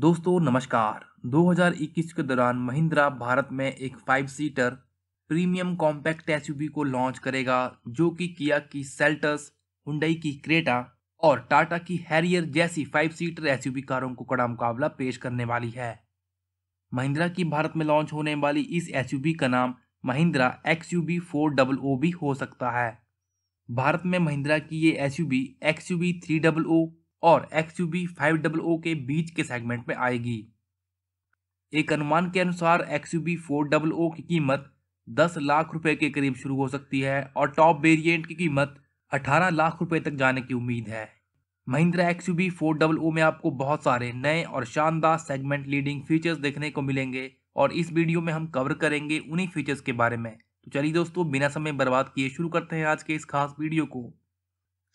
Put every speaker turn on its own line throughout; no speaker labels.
दोस्तों नमस्कार 2021 के दौरान महिंद्रा भारत में एक five seater premium compact SUV को लॉन्च करेगा जो कि किया की सेल्टस हुंडई की क्रेटा और टाटा की हैरियर जैसी फाइव सीटर एसयूवी कारों को कड़ा मुकाबला पेश करने वाली है महिंद्रा की भारत में लॉन्च होने वाली इस एसयूवी का नाम Mahindra X U V four double O भी हो सकता है भारत में महिंद्रा की ये S U V X U V three double O और X U V five double O के बीच के सेगमेंट में आएगी एक अनुमान के अनुसार X U V four double O की कीमत दस लाख रुपए के करीब शुरू हो सकती है और टॉप वेरिएंट की कीमत अठारह लाख रुपए तक जाने की उम्मीद है Mahindra X U V four double O में आपको बहुत सारे नए और शानदार सेगमेंट लीडिंग फीचर्स देखने को मिलेंगे और इस वीडियो में हम कवर करेंगे उन्हीं फीचर्स के बारे में तो चलिए दोस्तों बिना समय बर्बाद किए शुरू करते हैं आज के इस खास वीडियो को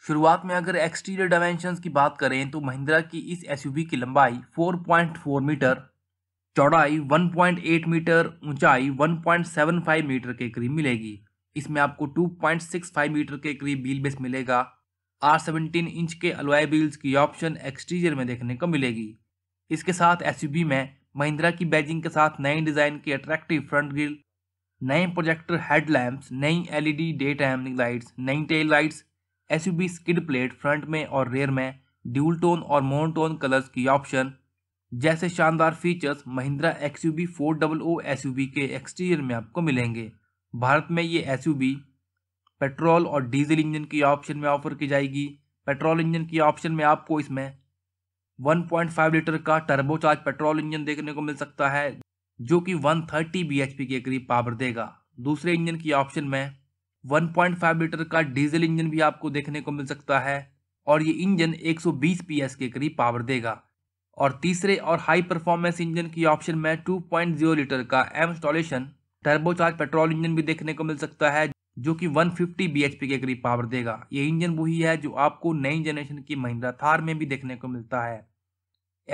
शुरुआत में अगर एक्सटीरियर डायमेंशन की बात करें तो महिंद्रा की इस एस की लंबाई 4.4 मीटर चौड़ाई 1.8 मीटर ऊंचाई 1.75 मीटर के करीब मिलेगी इसमें आपको 2.65 मीटर के करीब बिल बेस मिलेगा आर सेवनटीन इंच के अलवाय बिल्स की ऑप्शन एक्सटीरियर में देखने को मिलेगी इसके साथ एस में महिंद्रा की बैजिंग के साथ नए डिज़ाइन के अट्रैक्टिव फ्रंट ग्रिल नए प्रोजेक्टर हेडलैम्प्स नई एलईडी डे टाइमिंग लाइट्स नई tail lights S U skid plate front में और रेयर में ड्यूल टोन और मोनटोन कलर्स की ऑप्शन जैसे शानदार features Mahindra X U V four double O S U V के एक्सटीरियर में आपको मिलेंगे भारत में ये एस यू बी पेट्रोल और डीजल इंजन की ऑप्शन में ऑफर की जाएगी पेट्रोल इंजन की ऑप्शन में आपको इसमें 1.5 लीटर का टर्बोचार्ज पेट्रोल इंजन देखने को मिल सकता है जो कि 130 पी के करीब पावर देगा दूसरे इंजन की ऑप्शन में 1.5 लीटर का डीजल इंजन भी आपको देखने को मिल सकता है और ये इंजन 120 पीएस के करीब पावर देगा और तीसरे और हाई परफॉर्मेंस इंजन की ऑप्शन में 2.0 लीटर का mStallion turbocharge petrol engine भी देखने को मिल सकता है जो कि 150 फिफ्टी के करीब पावर देगा ये इंजन वही है जो आपको नई जनरेशन की महिंद्रा थार में भी देखने को मिलता है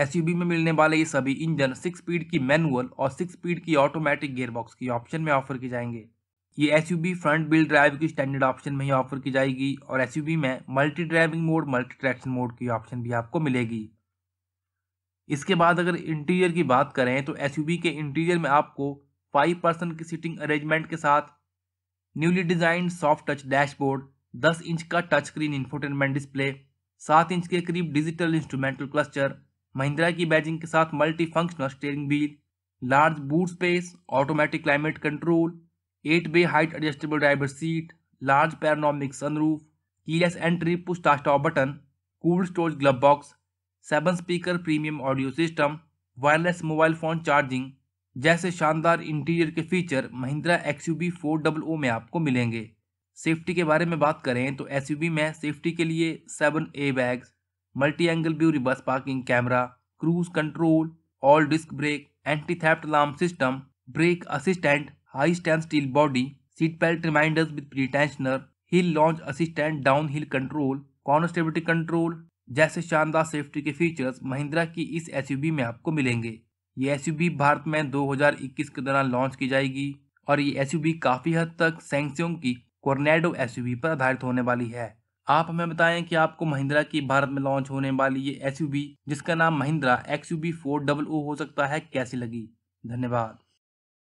एस में मिलने वाले ये सभी इंजन सिक्स स्पीड की मैनुअल और सिक्स स्पीड की ऑटोमेटिक गेयरबॉक्स की ऑप्शन में ऑफर किए जाएंगे ये एस फ्रंट बिल ड्राइव की स्टैंडर्ड ऑप्शन में ही ऑफर की जाएगी और एस में multi driving mode multi traction mode की ऑप्शन भी आपको मिलेगी इसके बाद अगर इंटीरियर की बात करें तो एस के इंटीरियर में आपको फाइव पर्सन की सीटिंग अरेंजमेंट के साथ newly design soft touch dashboard दस इंच का टच स्क्रीन इंफोटेनमेंट डिस्प्ले सात इंच के करीब डिजिटल इंस्ट्रूमेंटल क्लस्टर महिंद्रा की बैजिंग के साथ multi functional steering wheel large boot space automatic climate control eight way height adjustable driver seat large panoramic sunroof keyless entry push stop button cool storage glove box seven speaker premium audio system wireless mobile phone charging जैसे शानदार interior के feature Mahindra X U V four double O में आपको मिलेंगे safety के बारे में बात करें तो एस में सेफ्टी के लिए seven airbags multi angle view reverse parking camera cruise control all disc brake anti theft alarm system brake assistant high standstill body, seat belt reminders with pretensioner, hill launch assistant down hill control कॉन्स्टेबिलिटी control जैसे शानदार safety के features Mahindra की इस S में आपको मिलेंगे ये एस भारत में 2021 के दौरान लॉन्च की जाएगी और ये एस काफी हद तक सैंक्सियोंग की कोर्नेडो एस पर आधारित होने वाली है आप हमें बताएं कि आपको महिंद्रा की भारत में लॉन्च होने वाली ये एस जिसका नाम Mahindra X U V four double O हो सकता है कैसी लगी धन्यवाद